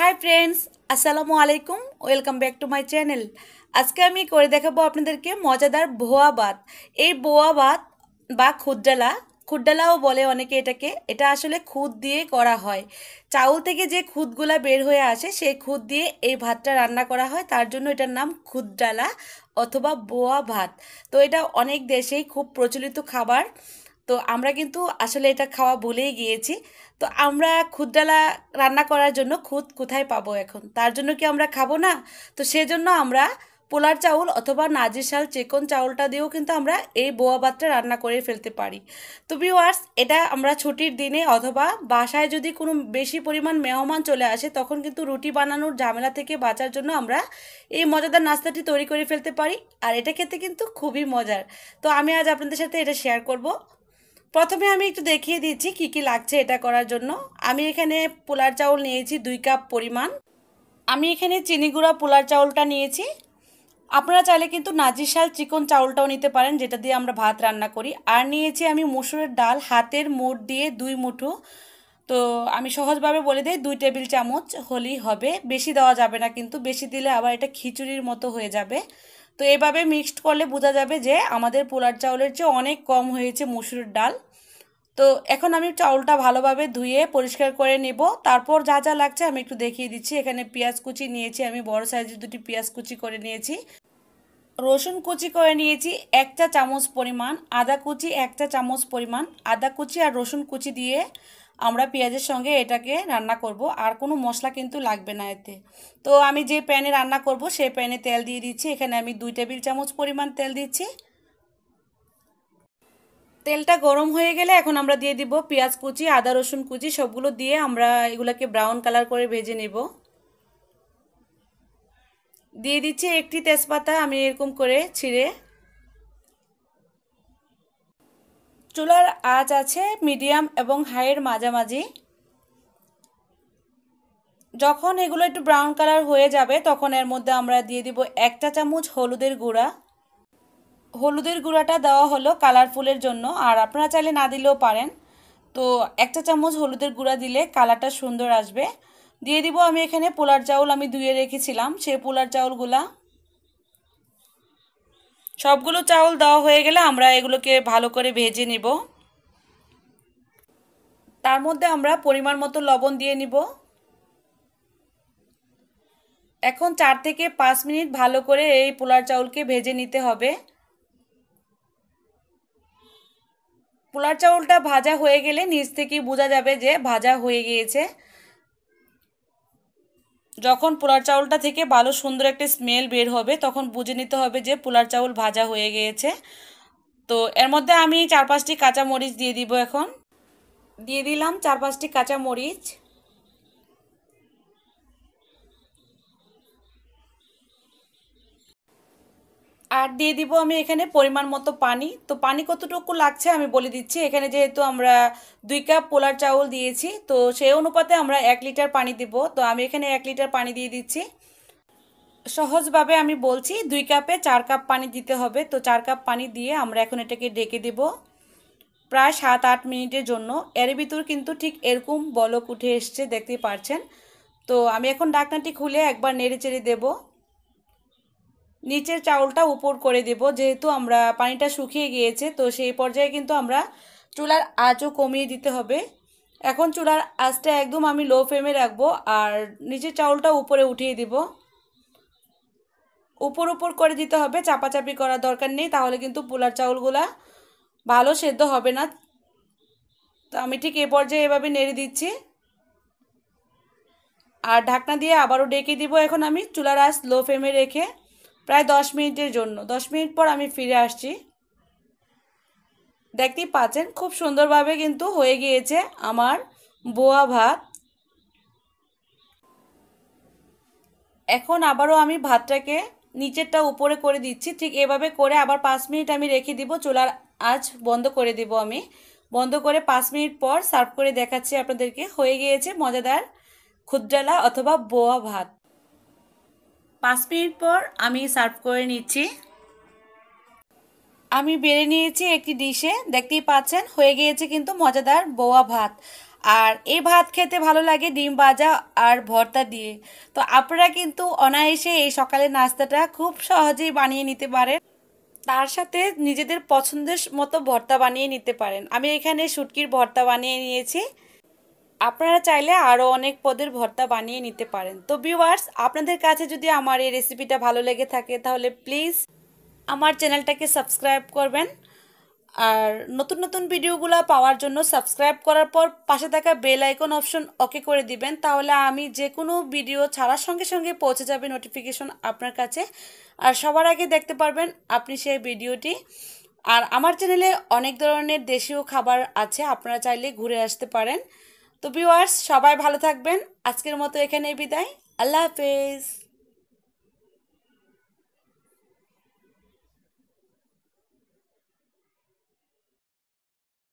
high friends আসসালামু আলাইকুম welcome back to my channel আজকে আমি করে দেখাবো আপনাদেরকে মজাদার ভোয়া ভাত এই ভোয়া ভাত বা খুদ্ডালা খুদ্ডালাও বলে অনেকে এটাকে এটা আসলে খুদ দিয়ে করা হয় চাউল থেকে যে খুদগুলা বের হয়ে আসে সেই খুদ দিয়ে এই ভাতটা রান্না করা হয় তার জন্য এটার নাম খুদ্ডালা অথবা বোয়া ভাত তো এটা অনেক দেশেই খুব প্রচলিত খাবার তো আমরা কিন্তু আসলে এটা খাওয়া বলেই গিয়েছি তো আমরা ডালা রান্না করার জন্য খুদ কোথায় পাবো এখন তার জন্য কি আমরা খাবো না তো সেজন্য আমরা পোলার চাউল অথবা শাল চেকন চাউলটা দিয়েও কিন্তু আমরা এই বোয়া ভাতটা রান্না করে ফেলতে পারি তো ভিওয়ার্স এটা আমরা ছুটির দিনে অথবা বাসায় যদি কোনো বেশি পরিমাণ মেহমান চলে আসে তখন কিন্তু রুটি বানানোর ঝামেলা থেকে বাঁচার জন্য আমরা এই মজাদার নাস্তাটি তৈরি করে ফেলতে পারি আর এটা খেতে কিন্তু খুবই মজার তো আমি আজ আপনাদের সাথে এটা শেয়ার করব প্রথমে আমি একটু দেখিয়ে দিচ্ছি কি কি লাগছে এটা করার জন্য আমি এখানে পোলার চাউল নিয়েছি দুই কাপ পরিমাণ আমি এখানে চিনি গুঁড়া পোলার চাউলটা নিয়েছি আপনারা চাইলে কিন্তু নাজিশাল চিকন চাউলটাও নিতে পারেন যেটা দিয়ে আমরা ভাত রান্না করি আর নিয়েছি আমি মুসুরের ডাল হাতের মুঠ দিয়ে দুই মুঠো তো আমি সহজভাবে বলে দিই দুই টেবিল চামচ হলেই হবে বেশি দেওয়া যাবে না কিন্তু বেশি দিলে আবার এটা খিচুড়ির মতো হয়ে যাবে তো এভাবে মিক্সড করলে বোঝা যাবে যে আমাদের পোলার চাউলের চেয়ে অনেক কম হয়েছে মুসুর ডাল তো এখন আমি চাউলটা ভালোভাবে ধুয়ে পরিষ্কার করে নেব তারপর যা যা লাগছে আমি একটু দেখিয়ে দিচ্ছি এখানে পেঁয়াজ কুচি নিয়েছি আমি বড় সাইজের দুটি পেঁয়াজ কুচি করে নিয়েছি রসুন কুচি করে নিয়েছি এক চা চামচ পরিমাণ আদা কুচি এক চা চামচ পরিমাণ আদা কুচি আর রসুন কুচি দিয়ে আমরা পেঁয়াজের সঙ্গে এটাকে রান্না করব আর কোনো মশলা কিন্তু লাগবে না এতে তো আমি যে প্যানে রান্না করব সেই প্যানে তেল দিয়ে দিচ্ছি এখানে আমি দুই টেবিল চামচ পরিমাণ তেল দিচ্ছি তেলটা গরম হয়ে গেলে এখন আমরা দিয়ে দিব পেঁয়াজ কুচি আদা রসুন কুচি সবগুলো দিয়ে আমরা এগুলোকে ব্রাউন কালার করে ভেজে নেব দিয়ে দিচ্ছি একটি তেজপাতা আমি এরকম করে ছিঁড়ে চুলার আঁচ আছে মিডিয়াম এবং হাইয়ের মাঝামাঝি যখন এগুলো একটু ব্রাউন কালার হয়ে যাবে তখন এর মধ্যে আমরা দিয়ে দিব একটা চামচ হলুদের গুঁড়া হলুদের গুঁড়াটা দেওয়া হলো কালারফুলের জন্য আর আপনারা চাইলে না দিলেও পারেন তো একটা চামচ হলুদের গুঁড়া দিলে কালারটা সুন্দর আসবে দিয়ে দিব আমি এখানে পোলার চাউল আমি ধুয়ে রেখেছিলাম সেই পোলার চাউলগুলা সবগুলো চাউল দেওয়া হয়ে গেলে আমরা এগুলোকে ভালো করে ভেজে নিব তার মধ্যে আমরা পরিমাণ মতো লবণ দিয়ে নিব এখন চার থেকে পাঁচ মিনিট ভালো করে এই পোলার চাউলকে ভেজে নিতে হবে পোলার চাউলটা ভাজা হয়ে গেলে নিচ থেকে বোঝা যাবে যে ভাজা হয়ে গিয়েছে যখন পোলার চাউলটা থেকে ভালো সুন্দর একটা স্মেল বের হবে তখন বুঝে নিতে হবে যে পোলার চাউল ভাজা হয়ে গিয়েছে তো এর মধ্যে আমি চার পাঁচটি কাঁচা মরিচ দিয়ে দিব এখন দিয়ে দিলাম চার পাঁচটি কাঁচা মরিচ আর দিয়ে দিব আমি এখানে পরিমাণ মতো পানি তো পানি কতটুকু লাগছে আমি বলে দিচ্ছি এখানে যেহেতু আমরা দুই কাপ পোলার চাউল দিয়েছি তো সেই অনুপাতে আমরা এক লিটার পানি দিব তো আমি এখানে এক লিটার পানি দিয়ে দিচ্ছি সহজভাবে আমি বলছি দুই কাপে চার কাপ পানি দিতে হবে তো চার কাপ পানি দিয়ে আমরা এখন এটাকে ডেকে দেব প্রায় সাত আট মিনিটের জন্য এর ভিতর কিন্তু ঠিক এরকম বলক উঠে এসছে দেখতে পারছেন তো আমি এখন ডাকনাটি খুলে একবার নেড়ে চেড়ে দেবো নিচের চাউলটা উপর করে দেব যেহেতু আমরা পানিটা শুকিয়ে গিয়েছে তো সেই পর্যায়ে কিন্তু আমরা চুলার আঁচও কমিয়ে দিতে হবে এখন চুলার আঁচটা একদম আমি লো ফ্লেমে রাখবো আর নিচের চাউলটা উপরে উঠিয়ে দিব উপর উপর করে দিতে হবে চাপাচাপি করার দরকার নেই তাহলে কিন্তু পোলার চাউলগুলা ভালো সেদ্ধ হবে না তো আমি ঠিক এ পর্যায়ে এভাবে নেড়ে দিচ্ছি আর ঢাকনা দিয়ে আবারও ডেকে দিব এখন আমি চুলার আঁচ লো ফ্লেমে রেখে প্রায় দশ মিনিটের জন্য দশ মিনিট পর আমি ফিরে আসছি দেখতেই পাচ্ছেন খুব সুন্দরভাবে কিন্তু হয়ে গিয়েছে আমার বোয়া ভাত এখন আবারও আমি ভাতটাকে নিচেরটা উপরে করে দিচ্ছি ঠিক এভাবে করে আবার পাঁচ মিনিট আমি রেখে দিব চুলার আজ বন্ধ করে দিব আমি বন্ধ করে পাঁচ মিনিট পর সার্ভ করে দেখাচ্ছি আপনাদেরকে হয়ে গিয়েছে মজাদার ক্ষুদ্রালা অথবা বোয়া ভাত পাঁচ মিনিট পর আমি সার্ভ করে নিচ্ছি আমি বেড়ে নিয়েছি একটি ডিশে দেখতেই পাচ্ছেন হয়ে গিয়েছে কিন্তু মজাদার বোয়া ভাত আর এই ভাত খেতে ভালো লাগে ডিম ভাজা আর ভর্তা দিয়ে তো আপনারা কিন্তু অনায়াসে এই সকালের নাস্তাটা খুব সহজেই বানিয়ে নিতে পারেন তার সাথে নিজেদের পছন্দের মতো ভর্তা বানিয়ে নিতে পারেন আমি এখানে শুটকির ভর্তা বানিয়ে নিয়েছি আপনারা চাইলে আরও অনেক পদের ভর্তা বানিয়ে নিতে পারেন তো ভিউয়ার্স আপনাদের কাছে যদি আমার এই রেসিপিটা ভালো লেগে থাকে তাহলে প্লিজ আমার চ্যানেলটাকে সাবস্ক্রাইব করবেন আর নতুন নতুন ভিডিওগুলো পাওয়ার জন্য সাবস্ক্রাইব করার পর পাশে থাকা বেল আইকন অপশন ওকে করে দিবেন তাহলে আমি যে কোনো ভিডিও ছাড়ার সঙ্গে সঙ্গে পৌঁছে যাবে নোটিফিকেশন আপনার কাছে আর সবার আগে দেখতে পারবেন আপনি সেই ভিডিওটি আর আমার চ্যানেলে অনেক ধরনের দেশীয় খাবার আছে আপনারা চাইলে ঘুরে আসতে পারেন তো ভিউয়ার্স সবাই ভালো থাকবেন আজকের মতো এখানেই বিদায় আল্লাহ হাফেজ